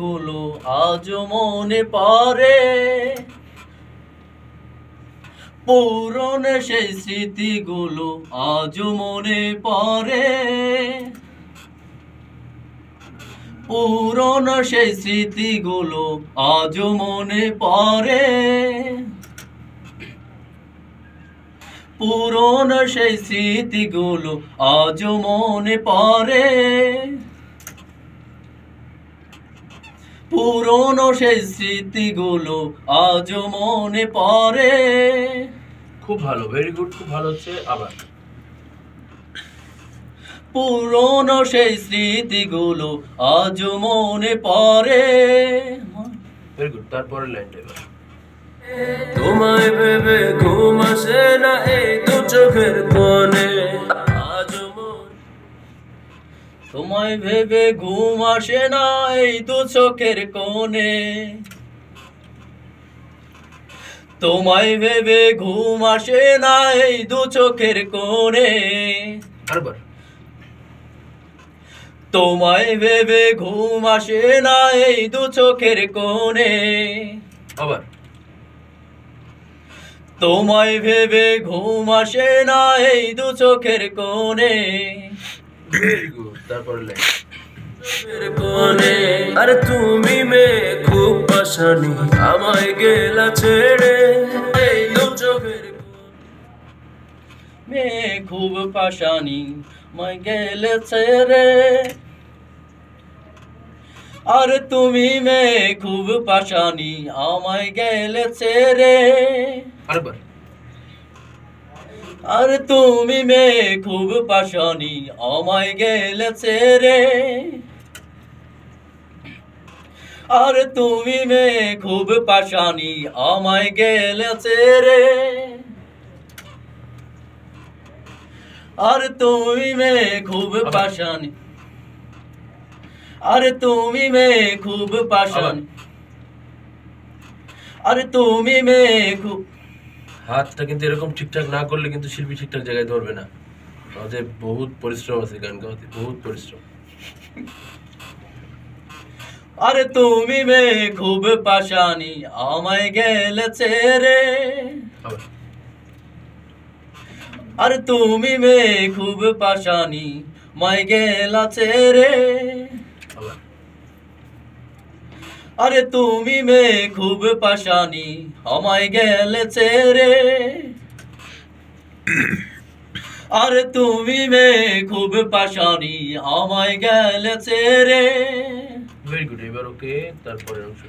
গুলো আজ মনে পড়ে পূরণ সেই স্মৃতি গুলো আজ মনে পড়ে পূরণ সেই স্মৃতি গুলো আজ মনে পড়ে পুরনো সেই স্মৃতি গুলো আজ মনে পড়ে পুরনো সেই স্মৃতিগুলো আজও মনে পড়ে খুব ভালো ভেরি গুড খুব ভালো হচ্ছে আবার পুরনো সেই স্মৃতিগুলো আজও মনে পড়ে ভেরি গুড তারপরে লাইনটা এবার তোমায় ভেবে ঘুম আসে না এই তো চোখের পর সময় ভেবে ঘুম আসে না এই দু চোখের কোণে তোমায় ভেবে ঘুম আসে না এই দু চোখের কোণে তোমায় ভেবে ঘুম আসে না এই দু চোখের কোণে আবার তোমায় ভেবে ঘুম আসে না এই দু চোখের কোণে আরে তুমি মে খুব পাশানি আমায় গেলা ছেড়ে মে খুব পাশানি মাই গেলে ছেড়ে আর তুমি মে খুব পাশানি আমায় গেলে ছেড়ে আরেকবার আর তুমি মে খুব পাশনি আমায় গেলেছে রে আর তুমি মে খুব পাশানি আমায় গেলেছে রে আর তুমি মে খুব পাশানি আর তুমি মে খুব পাশানি আর তুমি মে খুব হাতটা কিন্তু এরকম ঠিকঠাক না করলে কিন্তু শিল্পী ঠিকঠাক জায়গায় ধরবে না আমাদের বহুত পরিশ্রম আছে গান গাওয়াতে বহুত পরিশ্রম আরে তুমি মে খুব পাশানি আমায় গেলেছে রে আরে তুমি মে খুব পাশানি মায় গেলাছে রে আরে তুমি মে খুব পাশানি আমায় গেলে ছেড়ে আরে তুমি মে খুব পাশানি আমায় গেলে ছেড়ে ভেরি গুড এবার ওকে তারপরে অংশ